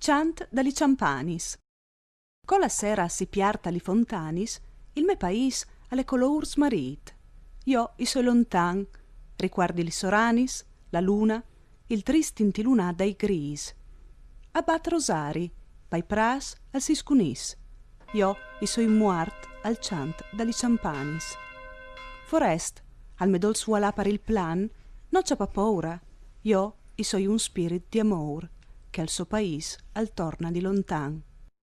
ciant dali ciampanis. Con la sera si piarta li fontanis, il me pais alle colour smarit. Io i so lontan, riguardi li soranis, la luna, il tristinti luna dai gris. Abbat rosari, pai pras al siscunis. Io i so muart al ciant dali ciampanis. Forest, al medol sua lapar il plan, non c'ha pa paura. Io i so un spirit di amor che al suo paese al torna di lontan